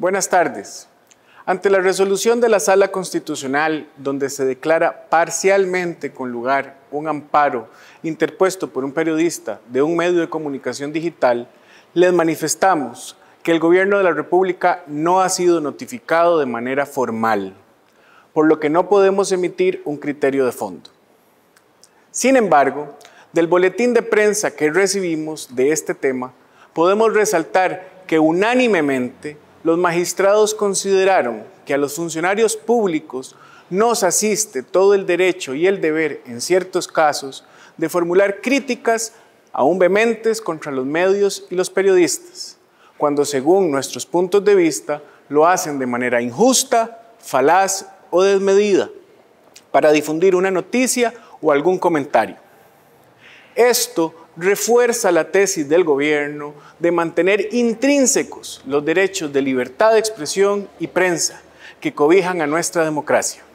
Buenas tardes. Ante la resolución de la Sala Constitucional, donde se declara parcialmente con lugar un amparo interpuesto por un periodista de un medio de comunicación digital, les manifestamos que el Gobierno de la República no ha sido notificado de manera formal, por lo que no podemos emitir un criterio de fondo. Sin embargo, del boletín de prensa que recibimos de este tema, podemos resaltar que unánimemente los magistrados consideraron que a los funcionarios públicos nos asiste todo el derecho y el deber, en ciertos casos, de formular críticas aún vehementes contra los medios y los periodistas, cuando según nuestros puntos de vista lo hacen de manera injusta, falaz o desmedida, para difundir una noticia o algún comentario. Esto refuerza la tesis del gobierno de mantener intrínsecos los derechos de libertad de expresión y prensa que cobijan a nuestra democracia.